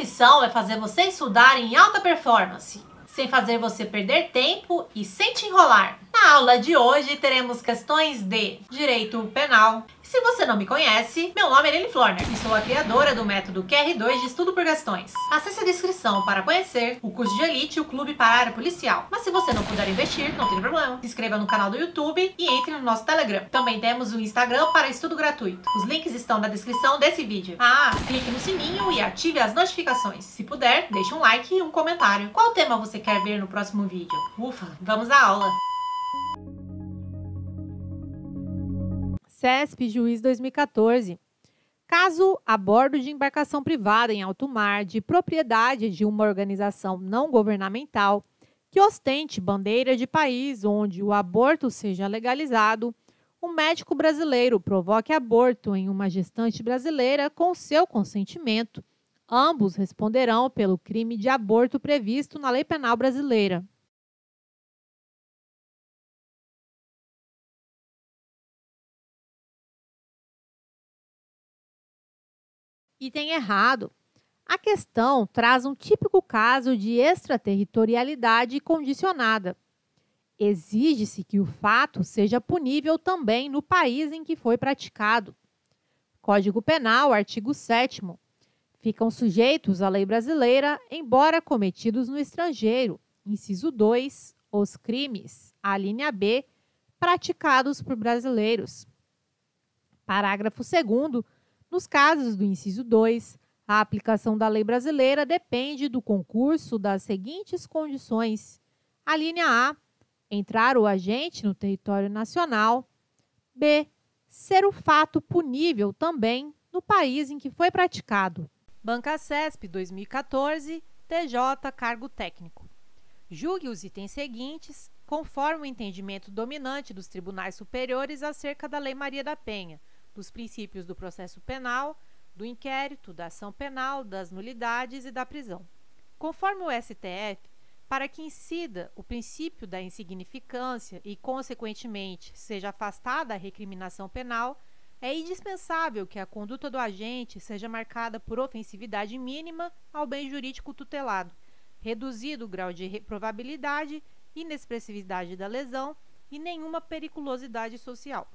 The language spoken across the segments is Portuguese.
missão é fazer você estudar em alta performance, sem fazer você perder tempo e sem te enrolar. Na aula de hoje teremos questões de direito penal, se você não me conhece, meu nome é Lili Florner e sou a criadora do método QR2 de estudo por Gastões. Acesse a descrição para conhecer o curso de Elite e o Clube para a Área Policial. Mas se você não puder investir, não tem problema. Se inscreva no canal do YouTube e entre no nosso Telegram. Também temos o Instagram para estudo gratuito. Os links estão na descrição desse vídeo. Ah, clique no sininho e ative as notificações. Se puder, deixe um like e um comentário. Qual tema você quer ver no próximo vídeo? Ufa, vamos à aula! CESP Juiz 2014. Caso a bordo de embarcação privada em alto mar de propriedade de uma organização não governamental que ostente bandeira de país onde o aborto seja legalizado, um médico brasileiro provoque aborto em uma gestante brasileira com seu consentimento, ambos responderão pelo crime de aborto previsto na Lei Penal Brasileira. Item errado. A questão traz um típico caso de extraterritorialidade condicionada. Exige-se que o fato seja punível também no país em que foi praticado. Código Penal, artigo 7. Ficam sujeitos à lei brasileira, embora cometidos no estrangeiro. Inciso 2. Os crimes, a linha B, praticados por brasileiros. Parágrafo 2. Nos casos do inciso 2, a aplicação da lei brasileira depende do concurso das seguintes condições: a linha A, entrar o agente no território nacional, b, ser o fato punível também no país em que foi praticado. Banca CESP 2014, TJ Cargo Técnico. Julgue os itens seguintes, conforme o entendimento dominante dos tribunais superiores acerca da Lei Maria da Penha dos princípios do processo penal, do inquérito, da ação penal, das nulidades e da prisão. Conforme o STF, para que incida o princípio da insignificância e, consequentemente, seja afastada a recriminação penal, é indispensável que a conduta do agente seja marcada por ofensividade mínima ao bem jurídico tutelado, reduzido o grau de probabilidade, inexpressividade da lesão e nenhuma periculosidade social.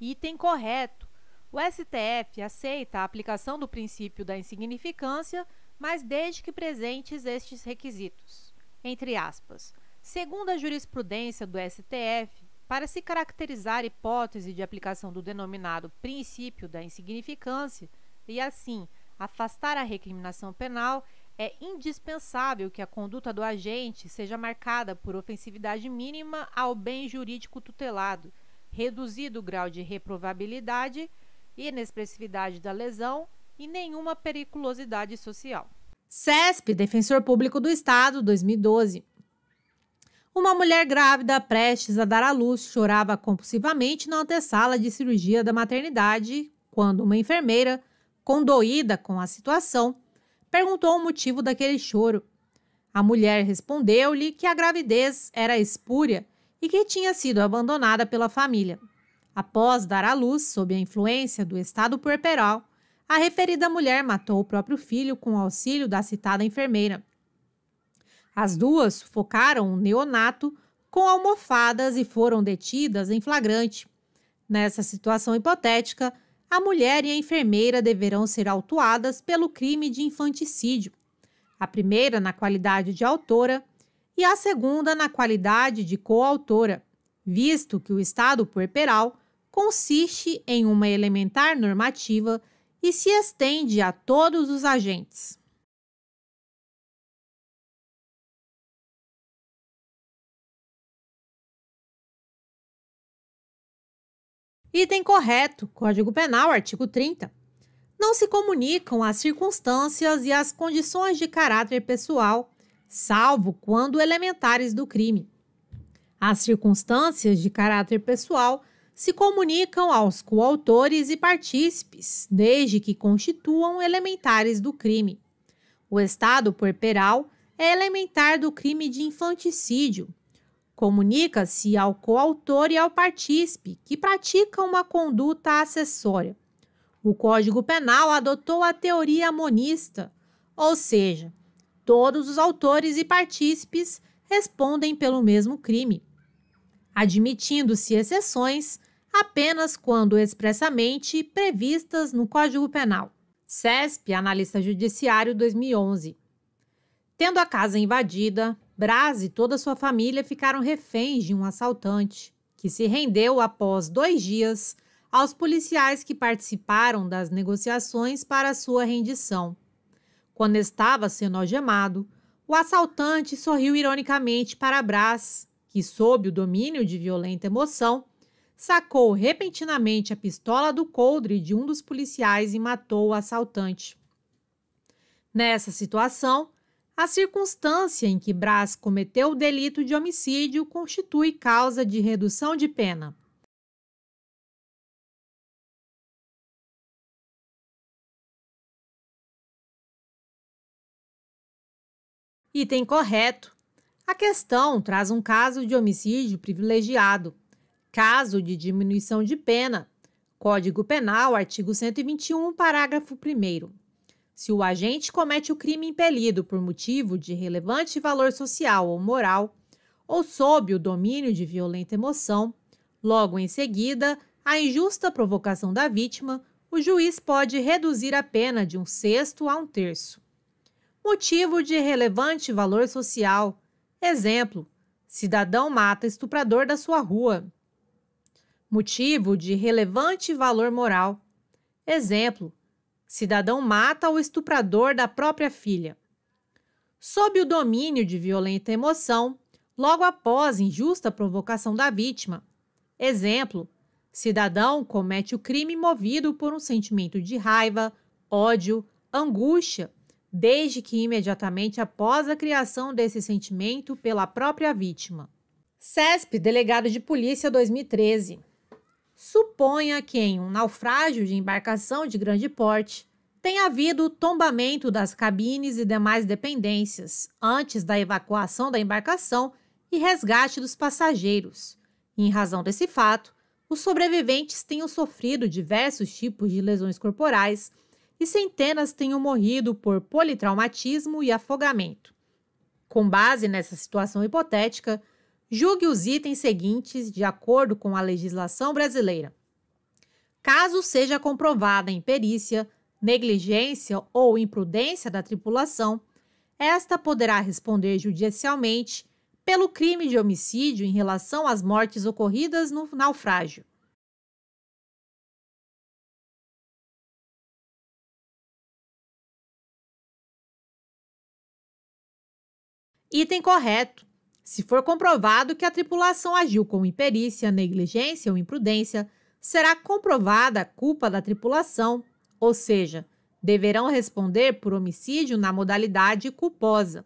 Item correto. O STF aceita a aplicação do princípio da insignificância, mas desde que presentes estes requisitos. Entre aspas. Segundo a jurisprudência do STF, para se caracterizar a hipótese de aplicação do denominado princípio da insignificância e assim afastar a recriminação penal, é indispensável que a conduta do agente seja marcada por ofensividade mínima ao bem jurídico tutelado reduzido o grau de reprovabilidade, inexpressividade da lesão e nenhuma periculosidade social. CESP, Defensor Público do Estado, 2012. Uma mulher grávida, prestes a dar à luz, chorava compulsivamente na antessala de cirurgia da maternidade quando uma enfermeira, condoída com a situação, perguntou o motivo daquele choro. A mulher respondeu-lhe que a gravidez era espúria e que tinha sido abandonada pela família. Após dar à luz, sob a influência do estado puerperal, a referida mulher matou o próprio filho com o auxílio da citada enfermeira. As duas sufocaram um neonato com almofadas e foram detidas em flagrante. Nessa situação hipotética, a mulher e a enfermeira deverão ser autuadas pelo crime de infanticídio. A primeira, na qualidade de autora, e a segunda na qualidade de coautora, visto que o Estado puerperal consiste em uma elementar normativa e se estende a todos os agentes. Item correto, Código Penal, artigo 30. Não se comunicam as circunstâncias e as condições de caráter pessoal salvo quando elementares do crime. As circunstâncias de caráter pessoal se comunicam aos coautores e partícipes, desde que constituam elementares do crime. O estado puerperal é elementar do crime de infanticídio. Comunica-se ao coautor e ao partícipe que pratica uma conduta acessória. O Código Penal adotou a teoria monista, ou seja, Todos os autores e partícipes respondem pelo mesmo crime, admitindo-se exceções apenas quando expressamente previstas no Código Penal. CESP, Analista Judiciário 2011. Tendo a casa invadida, Braz e toda sua família ficaram reféns de um assaltante, que se rendeu após dois dias aos policiais que participaram das negociações para sua rendição. Quando estava sendo algemado, o assaltante sorriu ironicamente para Brás, que, sob o domínio de violenta emoção, sacou repentinamente a pistola do coldre de um dos policiais e matou o assaltante. Nessa situação, a circunstância em que Brás cometeu o delito de homicídio constitui causa de redução de pena. Item correto. A questão traz um caso de homicídio privilegiado, caso de diminuição de pena. Código Penal, artigo 121, parágrafo 1. Se o agente comete o crime impelido por motivo de relevante valor social ou moral, ou sob o domínio de violenta emoção, logo em seguida, a injusta provocação da vítima, o juiz pode reduzir a pena de um sexto a um terço motivo de relevante valor social. Exemplo: cidadão mata estuprador da sua rua. Motivo de relevante valor moral. Exemplo: cidadão mata o estuprador da própria filha. Sob o domínio de violenta emoção, logo após injusta provocação da vítima. Exemplo: cidadão comete o crime movido por um sentimento de raiva, ódio, angústia desde que imediatamente após a criação desse sentimento pela própria vítima. CESP, delegado de polícia 2013. Suponha que em um naufrágio de embarcação de grande porte tenha havido tombamento das cabines e demais dependências antes da evacuação da embarcação e resgate dos passageiros. em razão desse fato, os sobreviventes tenham sofrido diversos tipos de lesões corporais e centenas tenham morrido por politraumatismo e afogamento. Com base nessa situação hipotética, julgue os itens seguintes de acordo com a legislação brasileira. Caso seja comprovada imperícia, negligência ou imprudência da tripulação, esta poderá responder judicialmente pelo crime de homicídio em relação às mortes ocorridas no naufrágio. Item correto. Se for comprovado que a tripulação agiu com imperícia, negligência ou imprudência, será comprovada a culpa da tripulação, ou seja, deverão responder por homicídio na modalidade culposa.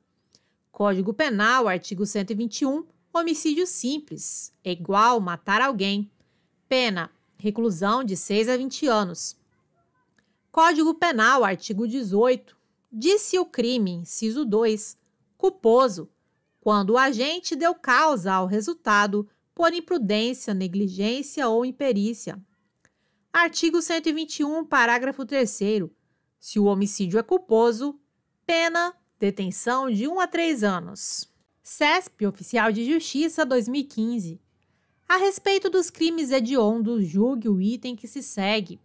Código Penal, artigo 121, homicídio simples, é igual matar alguém. Pena, reclusão de 6 a 20 anos. Código Penal, artigo 18, disse o crime, inciso 2, culposo, quando o agente deu causa ao resultado por imprudência, negligência ou imperícia. Artigo 121, parágrafo 3. Se o homicídio é culposo, pena, detenção de 1 a 3 anos. CESP, Oficial de Justiça 2015. A respeito dos crimes hediondos, julgue o item que se segue.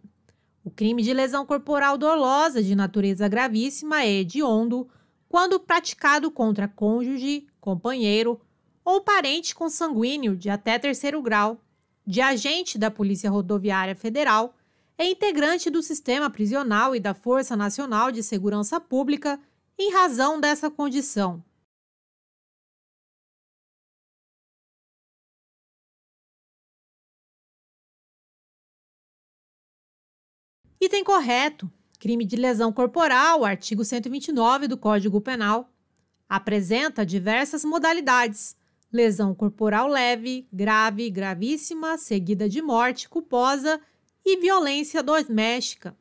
O crime de lesão corporal dolosa de natureza gravíssima é hediondo quando praticado contra cônjuge, companheiro ou parente consanguíneo de até terceiro grau, de agente da Polícia Rodoviária Federal, é integrante do sistema prisional e da Força Nacional de Segurança Pública em razão dessa condição. Item correto crime de lesão corporal, artigo 129 do Código Penal, apresenta diversas modalidades: lesão corporal leve, grave, gravíssima, seguida de morte culposa e violência doméstica.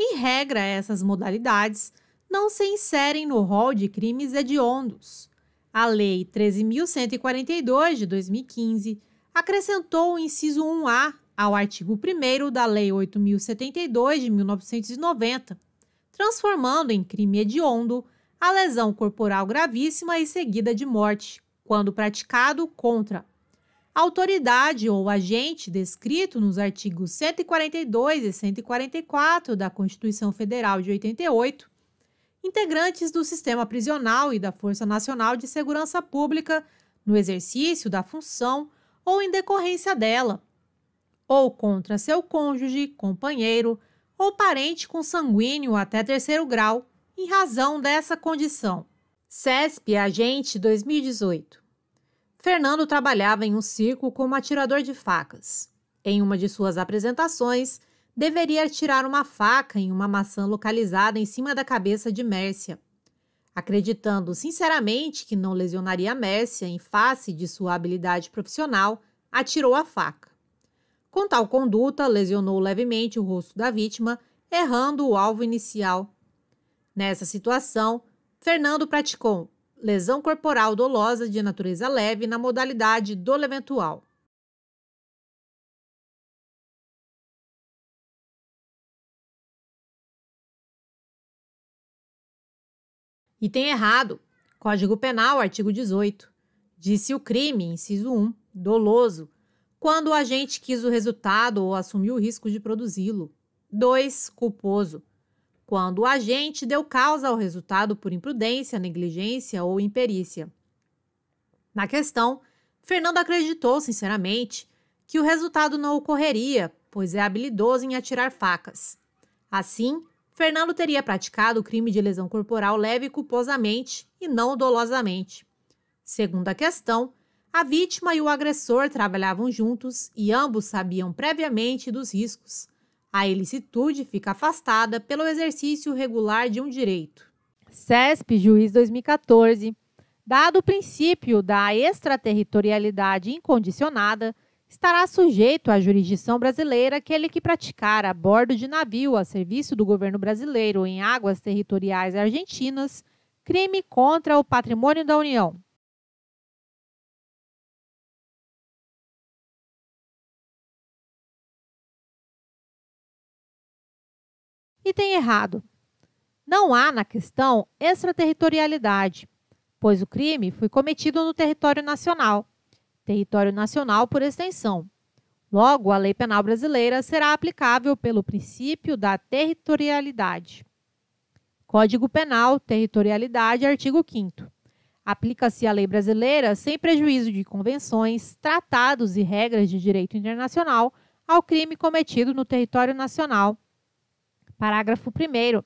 Em regra, essas modalidades não se inserem no rol de crimes hediondos. A Lei 13.142 de 2015 acrescentou o inciso 1A ao artigo 1 da Lei 8072 de 1990, transformando em crime hediondo a lesão corporal gravíssima e seguida de morte, quando praticado contra autoridade ou agente descrito nos artigos 142 e 144 da Constituição Federal de 88, integrantes do sistema prisional e da Força Nacional de Segurança Pública no exercício da função ou em decorrência dela, ou contra seu cônjuge, companheiro ou parente consanguíneo até terceiro grau, em razão dessa condição. CESP Agente 2018 Fernando trabalhava em um circo como atirador de facas. Em uma de suas apresentações, deveria atirar uma faca em uma maçã localizada em cima da cabeça de Mércia. Acreditando sinceramente que não lesionaria Mércia em face de sua habilidade profissional, atirou a faca. Com tal conduta, lesionou levemente o rosto da vítima, errando o alvo inicial. Nessa situação, Fernando praticou lesão corporal dolosa de natureza leve na modalidade dolo eventual. Item errado. Código Penal, artigo 18. Disse o crime, inciso 1, doloso, quando o agente quis o resultado ou assumiu o risco de produzi-lo. 2. Culposo. Quando o agente deu causa ao resultado por imprudência, negligência ou imperícia. Na questão, Fernando acreditou sinceramente que o resultado não ocorreria, pois é habilidoso em atirar facas. Assim, Fernando teria praticado o crime de lesão corporal leve culposamente e não dolosamente. Segunda questão, a vítima e o agressor trabalhavam juntos e ambos sabiam previamente dos riscos. A ilicitude fica afastada pelo exercício regular de um direito. CESP, juiz 2014. Dado o princípio da extraterritorialidade incondicionada, estará sujeito à jurisdição brasileira aquele que praticar a bordo de navio a serviço do governo brasileiro em águas territoriais argentinas crime contra o patrimônio da União, e tem errado. Não há na questão extraterritorialidade, pois o crime foi cometido no território nacional, território nacional por extensão. Logo, a lei penal brasileira será aplicável pelo princípio da territorialidade. Código Penal, Territorialidade, artigo 5. Aplica-se a lei brasileira sem prejuízo de convenções, tratados e regras de direito internacional ao crime cometido no território nacional Parágrafo 1.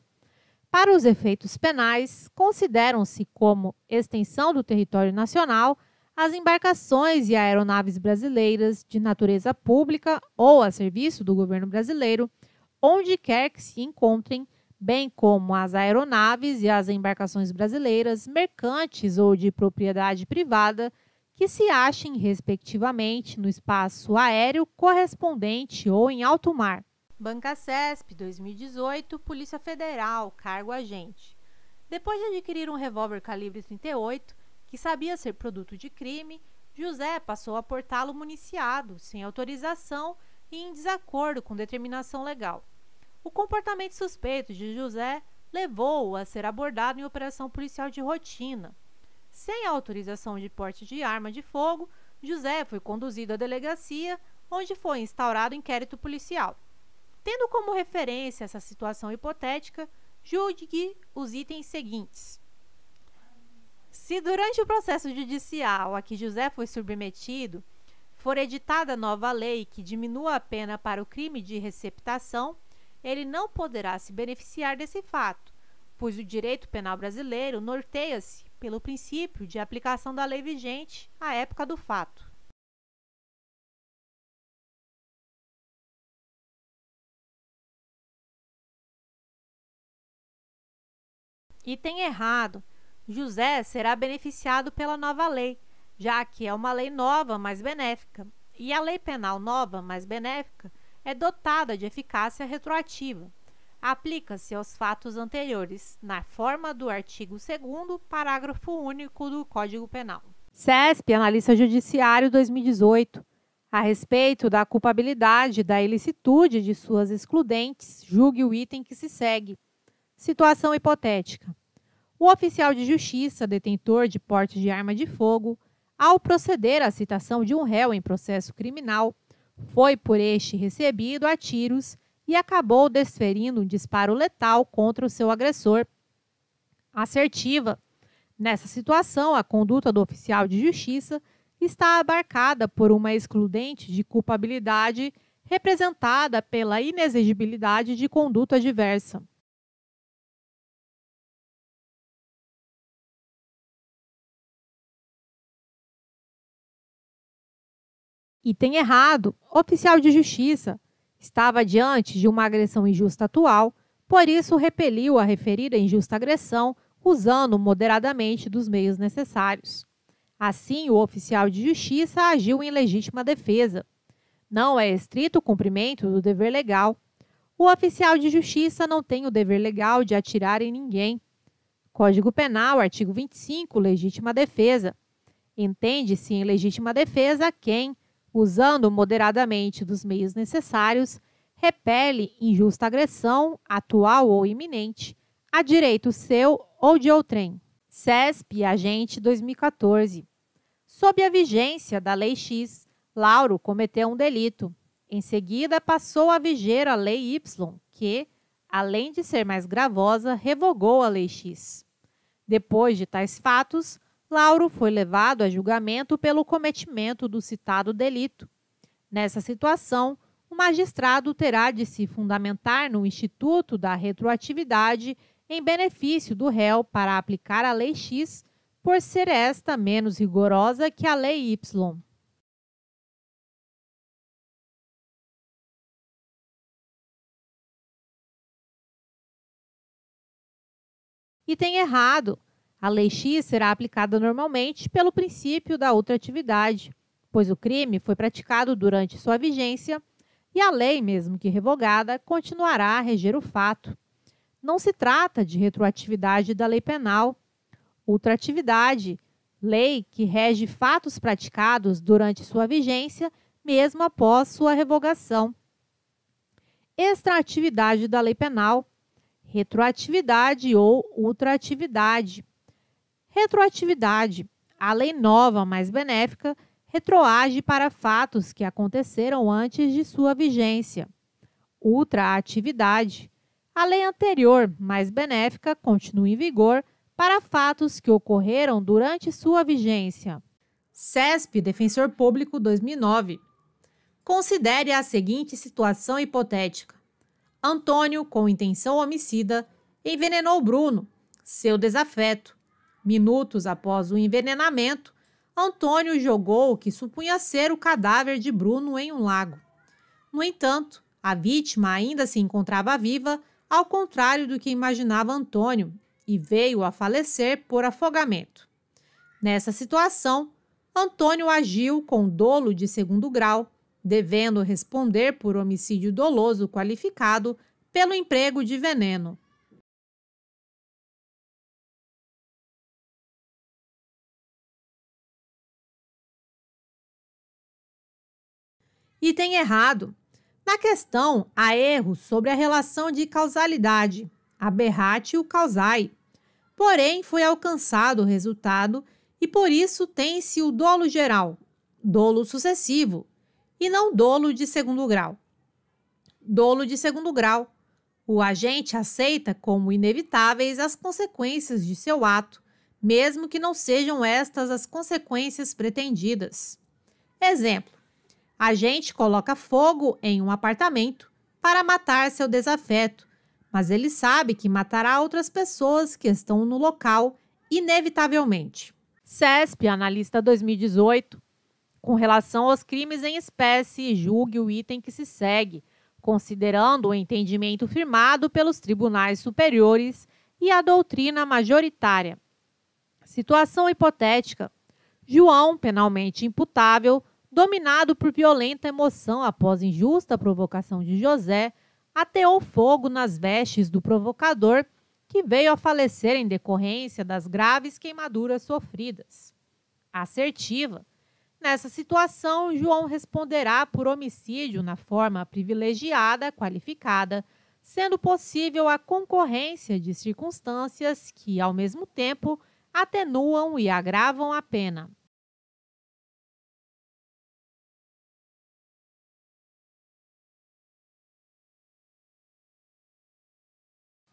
Para os efeitos penais, consideram-se como extensão do território nacional as embarcações e aeronaves brasileiras de natureza pública ou a serviço do governo brasileiro, onde quer que se encontrem, bem como as aeronaves e as embarcações brasileiras, mercantes ou de propriedade privada, que se achem, respectivamente, no espaço aéreo correspondente ou em alto mar Banca CESP 2018, Polícia Federal, cargo agente. Depois de adquirir um revólver calibre 38, que sabia ser produto de crime, José passou a portá-lo municiado, sem autorização e em desacordo com determinação legal. O comportamento suspeito de José levou-o a ser abordado em operação policial de rotina. Sem autorização de porte de arma de fogo, José foi conduzido à delegacia, onde foi instaurado inquérito policial. Tendo como referência essa situação hipotética, julgue os itens seguintes. Se durante o processo judicial a que José foi submetido for editada nova lei que diminua a pena para o crime de receptação, ele não poderá se beneficiar desse fato, pois o direito penal brasileiro norteia-se pelo princípio de aplicação da lei vigente à época do fato. Item errado. José será beneficiado pela nova lei, já que é uma lei nova, mas benéfica. E a lei penal nova, mais benéfica, é dotada de eficácia retroativa. Aplica-se aos fatos anteriores, na forma do artigo 2, parágrafo único do Código Penal. CESP, Analista Judiciário 2018. A respeito da culpabilidade da ilicitude de suas excludentes, julgue o item que se segue. Situação hipotética. O oficial de justiça, detentor de porte de arma de fogo, ao proceder à citação de um réu em processo criminal, foi por este recebido a tiros e acabou desferindo um disparo letal contra o seu agressor. Assertiva. Nessa situação, a conduta do oficial de justiça está abarcada por uma excludente de culpabilidade representada pela inexigibilidade de conduta diversa. Item errado: oficial de justiça. Estava diante de uma agressão injusta atual, por isso repeliu a referida injusta agressão, usando moderadamente dos meios necessários. Assim, o oficial de justiça agiu em legítima defesa. Não é estrito o cumprimento do dever legal. O oficial de justiça não tem o dever legal de atirar em ninguém. Código Penal, artigo 25, legítima defesa. Entende-se em legítima defesa quem, usando moderadamente dos meios necessários, repele injusta agressão, atual ou iminente, a direito seu ou de outrem. CESP, agente 2014. Sob a vigência da Lei X, Lauro cometeu um delito. Em seguida, passou a viger a Lei Y, que, além de ser mais gravosa, revogou a Lei X. Depois de tais fatos, Lauro foi levado a julgamento pelo cometimento do citado delito. Nessa situação, o magistrado terá de se fundamentar no Instituto da Retroatividade em benefício do réu para aplicar a Lei X, por ser esta menos rigorosa que a Lei Y. E tem errado. A lei X será aplicada normalmente pelo princípio da ultratividade, pois o crime foi praticado durante sua vigência e a lei, mesmo que revogada, continuará a reger o fato. Não se trata de retroatividade da lei penal. Ultratividade, lei que rege fatos praticados durante sua vigência, mesmo após sua revogação. Extratividade da lei penal, retroatividade ou ultratividade Retroatividade. A lei nova, mais benéfica, retroage para fatos que aconteceram antes de sua vigência. Ultraatividade. A lei anterior, mais benéfica, continua em vigor para fatos que ocorreram durante sua vigência. CESP, Defensor Público 2009. Considere a seguinte situação hipotética: Antônio, com intenção homicida, envenenou Bruno, seu desafeto, Minutos após o envenenamento, Antônio jogou o que supunha ser o cadáver de Bruno em um lago. No entanto, a vítima ainda se encontrava viva, ao contrário do que imaginava Antônio, e veio a falecer por afogamento. Nessa situação, Antônio agiu com dolo de segundo grau, devendo responder por homicídio doloso qualificado pelo emprego de veneno. e tem errado. Na questão, há erros sobre a relação de causalidade, a Berrat e o causai. Porém, foi alcançado o resultado e por isso tem-se o dolo geral, dolo sucessivo, e não dolo de segundo grau. Dolo de segundo grau. O agente aceita como inevitáveis as consequências de seu ato, mesmo que não sejam estas as consequências pretendidas. Exemplo: agente coloca fogo em um apartamento para matar seu desafeto, mas ele sabe que matará outras pessoas que estão no local, inevitavelmente. CESP, analista 2018, com relação aos crimes em espécie, julgue o item que se segue, considerando o entendimento firmado pelos tribunais superiores e a doutrina majoritária. Situação hipotética: João, penalmente imputável, dominado por violenta emoção após injusta provocação de José, ateou fogo nas vestes do provocador, que veio a falecer em decorrência das graves queimaduras sofridas. Assertiva. Nessa situação, João responderá por homicídio na forma privilegiada, qualificada, sendo possível a concorrência de circunstâncias que, ao mesmo tempo, atenuam e agravam a pena.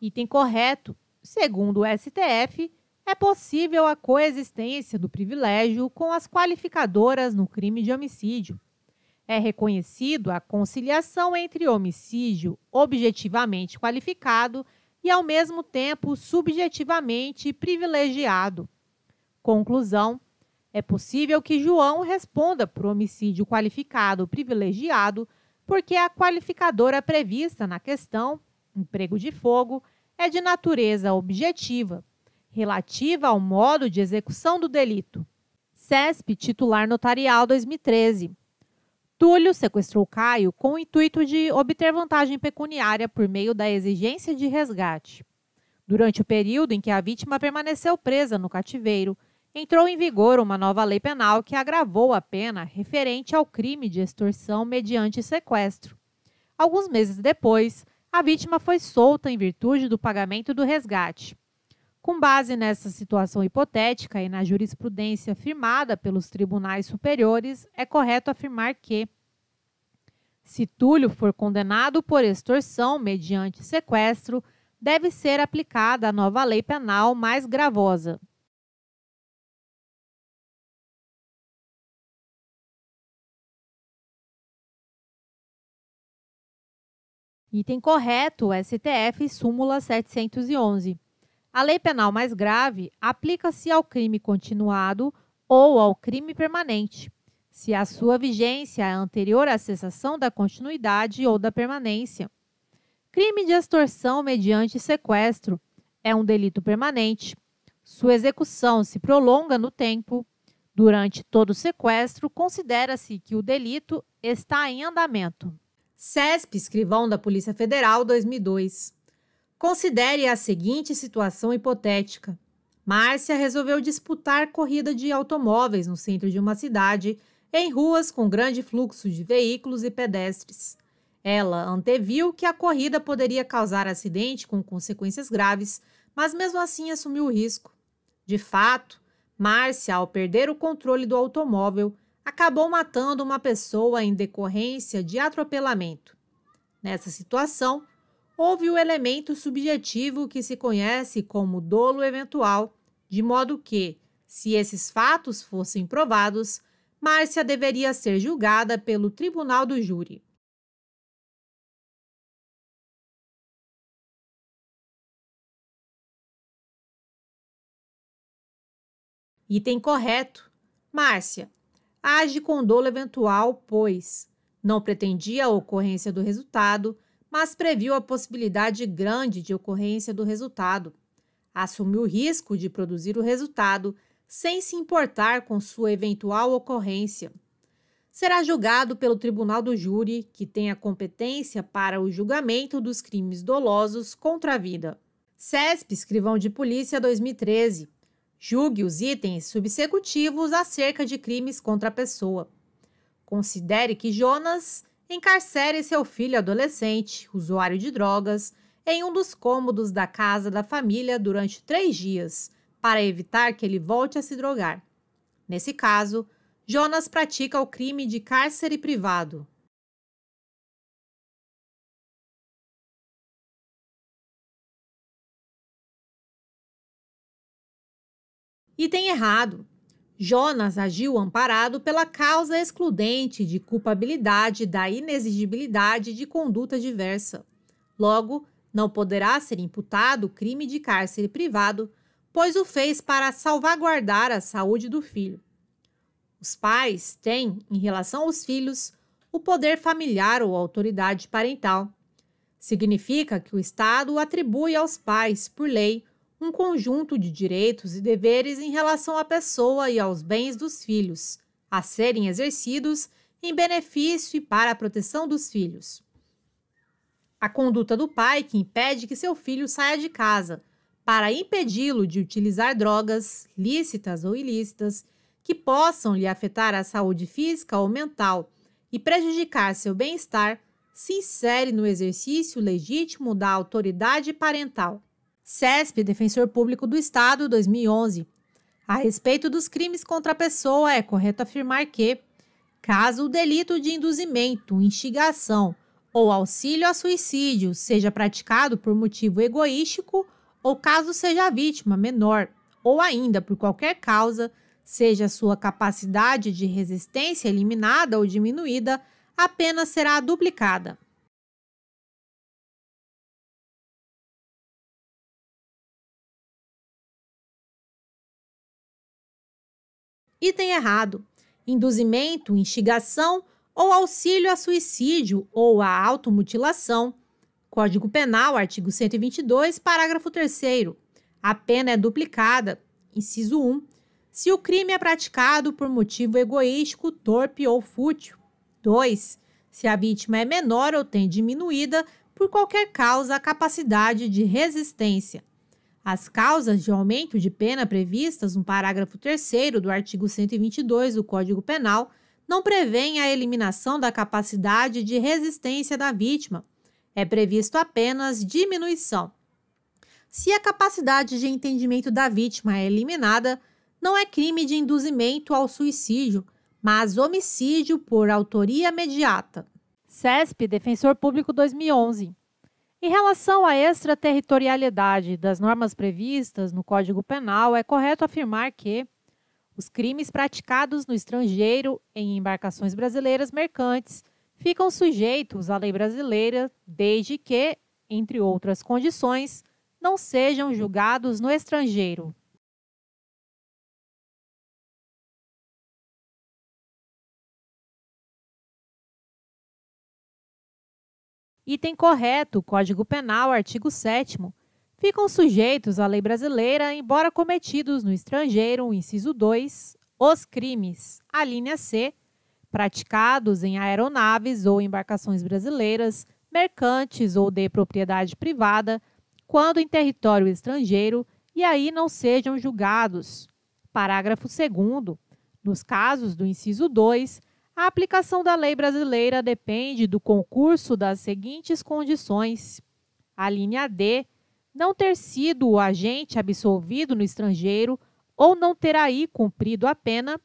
Item correto. Segundo o STF, é possível a coexistência do privilégio com as qualificadoras no crime de homicídio. É reconhecido a conciliação entre homicídio objetivamente qualificado e, ao mesmo tempo, subjetivamente privilegiado. Conclusão: é possível que João responda por homicídio qualificado privilegiado, porque é a qualificadora prevista na questão, emprego de fogo, é de natureza objetiva, relativa ao modo de execução do delito. CESP, titular notarial 2013. Túlio sequestrou Caio com o intuito de obter vantagem pecuniária por meio da exigência de resgate. Durante o período em que a vítima permaneceu presa no cativeiro, entrou em vigor uma nova lei penal que agravou a pena referente ao crime de extorsão mediante sequestro. Alguns meses depois, a vítima foi solta em virtude do pagamento do resgate. Com base nessa situação hipotética e na jurisprudência firmada pelos tribunais superiores, é correto afirmar que, se Túlio for condenado por extorsão mediante sequestro, deve ser aplicada a nova lei penal mais gravosa, Item correto, STF, súmula 711. A lei penal mais grave aplica-se ao crime continuado ou ao crime permanente, se a sua vigência é anterior à cessação da continuidade ou da permanência. Crime de extorsão mediante sequestro é um delito permanente. Sua execução se prolonga no tempo. Durante todo o sequestro, considera-se que o delito está em andamento. CESP, escrivão da Polícia Federal, 2002. Considere a seguinte situação hipotética. Márcia resolveu disputar corrida de automóveis no centro de uma cidade, em ruas com grande fluxo de veículos e pedestres. Ela anteviu que a corrida poderia causar acidente com consequências graves, mas mesmo assim assumiu o risco. De fato, Márcia, ao perder o controle do automóvel, acabou matando uma pessoa em decorrência de atropelamento. Nessa situação, houve o elemento subjetivo que se conhece como dolo eventual, de modo que, se esses fatos fossem provados, Márcia deveria ser julgada pelo tribunal do júri. Item correto. Márcia, age com dolo eventual, pois não pretendia a ocorrência do resultado, mas previu a possibilidade grande de ocorrência do resultado. Assumiu o risco de produzir o resultado sem se importar com sua eventual ocorrência. Será julgado pelo tribunal do júri, que tem a competência para o julgamento dos crimes dolosos contra a vida. CESP, Escrivão de Polícia 2013. Julgue os itens subsecutivos acerca de crimes contra a pessoa. Considere que Jonas encarcere seu filho adolescente, usuário de drogas, em um dos cômodos da casa da família durante três dias, para evitar que ele volte a se drogar. Nesse caso, Jonas pratica o crime de cárcere privado, Item errado. Jonas agiu amparado pela causa excludente de culpabilidade da inexigibilidade de conduta diversa. Logo, não poderá ser imputado crime de cárcere privado, pois o fez para salvaguardar a saúde do filho. Os pais têm, em relação aos filhos, o poder familiar ou autoridade parental. Significa que o Estado atribui aos pais, por lei, um conjunto de direitos e deveres em relação à pessoa e aos bens dos filhos, a serem exercidos em benefício e para a proteção dos filhos. A conduta do pai que impede que seu filho saia de casa, para impedi-lo de utilizar drogas, lícitas ou ilícitas, que possam lhe afetar a saúde física ou mental e prejudicar seu bem-estar, se insere no exercício legítimo da autoridade parental. CESP, Defensor Público do Estado, 2011. A respeito dos crimes contra a pessoa, é correto afirmar que, caso o delito de induzimento, instigação ou auxílio a suicídio seja praticado por motivo egoístico ou caso seja a vítima menor ou ainda por qualquer causa, seja sua capacidade de resistência eliminada ou diminuída, a pena será duplicada. Item errado: induzimento, instigação ou auxílio a suicídio ou a automutilação. Código Penal, artigo 122, parágrafo 3. A pena é duplicada. Inciso 1. Se o crime é praticado por motivo egoístico, torpe ou fútil. 2. Se a vítima é menor ou tem diminuída, por qualquer causa, a capacidade de resistência. As causas de aumento de pena previstas no parágrafo 3 do artigo 122 do Código Penal não prevêem a eliminação da capacidade de resistência da vítima. É previsto apenas diminuição. Se a capacidade de entendimento da vítima é eliminada, não é crime de induzimento ao suicídio, mas homicídio por autoria imediata. CESP, Defensor Público 2011. Em relação à extraterritorialidade das normas previstas no Código Penal, é correto afirmar que os crimes praticados no estrangeiro em embarcações brasileiras mercantes ficam sujeitos à lei brasileira, desde que, entre outras condições, não sejam julgados no estrangeiro. Item correto, Código Penal, artigo 7 ficam sujeitos à lei brasileira, embora cometidos no estrangeiro, inciso 2, os crimes, a linha C, praticados em aeronaves ou embarcações brasileiras, mercantes ou de propriedade privada, quando em território estrangeiro, e aí não sejam julgados. Parágrafo 2 Nos casos do inciso 2, a aplicação da lei brasileira depende do concurso das seguintes condições: a linha D não ter sido o agente absolvido no estrangeiro ou não ter aí cumprido a pena.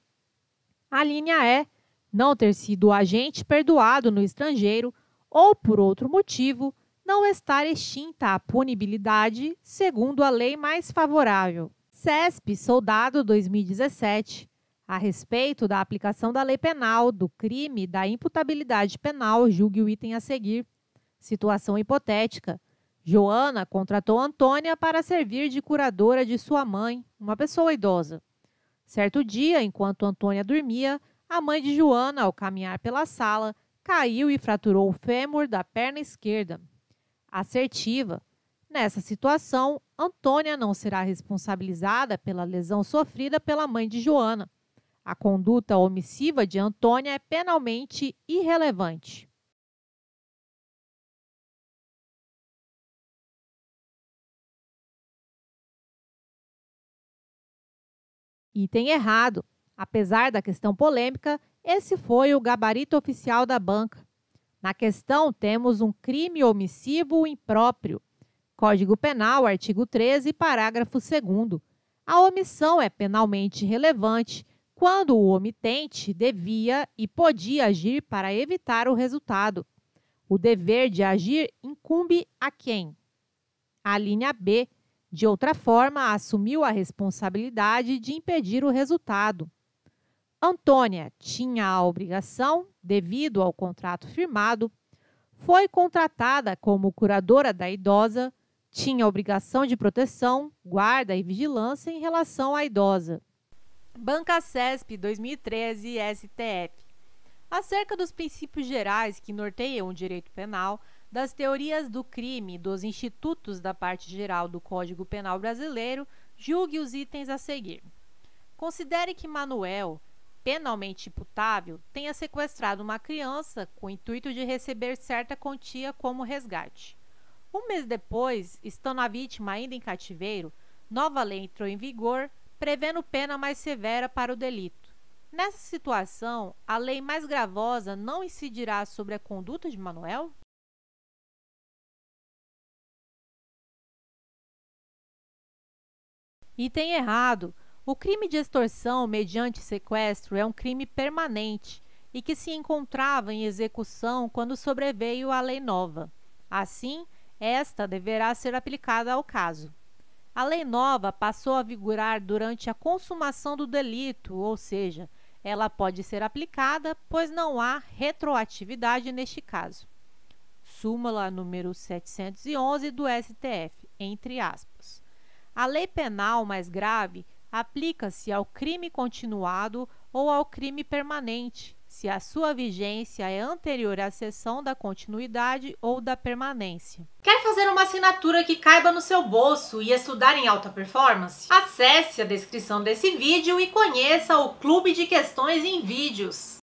A linha E não ter sido o agente perdoado no estrangeiro ou por outro motivo não estar extinta a punibilidade segundo a lei mais favorável. CESP Soldado 2017 a respeito da aplicação da lei penal do crime da imputabilidade penal, julgue o item a seguir. Situação hipotética. Joana contratou Antônia para servir de curadora de sua mãe, uma pessoa idosa. Certo dia, enquanto Antônia dormia, a mãe de Joana, ao caminhar pela sala, caiu e fraturou o fêmur da perna esquerda. Assertiva. Nessa situação, Antônia não será responsabilizada pela lesão sofrida pela mãe de Joana a conduta omissiva de Antônia é penalmente irrelevante. Item errado. Apesar da questão polêmica, esse foi o gabarito oficial da banca. Na questão, temos um crime omissivo impróprio. Código Penal, artigo 13, parágrafo 2. A omissão é penalmente relevante quando o omitente devia e podia agir para evitar o resultado. O dever de agir incumbe a quem? A linha B, de outra forma, assumiu a responsabilidade de impedir o resultado. Antônia tinha a obrigação, devido ao contrato firmado, foi contratada como curadora da idosa, tinha obrigação de proteção, guarda e vigilância em relação à idosa. Banca CESP 2013 STF. Acerca dos princípios gerais que norteiam o direito penal, das teorias do crime dos institutos da parte geral do Código Penal Brasileiro, julgue os itens a seguir. Considere que Manuel, penalmente imputável, tenha sequestrado uma criança com o intuito de receber certa quantia como resgate. Um mês depois, estando a vítima ainda em cativeiro, nova lei entrou em vigor prevendo pena mais severa para o delito. Nessa situação, a lei mais gravosa não incidirá sobre a conduta de Manuel? Item errado. O crime de extorsão mediante sequestro é um crime permanente e que se encontrava em execução quando sobreveio a lei nova. Assim, esta deverá ser aplicada ao caso. A lei nova passou a vigorar durante a consumação do delito, ou seja, ela pode ser aplicada, pois não há retroatividade neste caso. Súmula número 711 do STF, entre aspas. A lei penal mais grave aplica-se ao crime continuado ou ao crime permanente, se a sua vigência é anterior à sessão da continuidade ou da permanência. Quer fazer uma assinatura que caiba no seu bolso e estudar em alta performance? Acesse a descrição desse vídeo e conheça o Clube de Questões em Vídeos.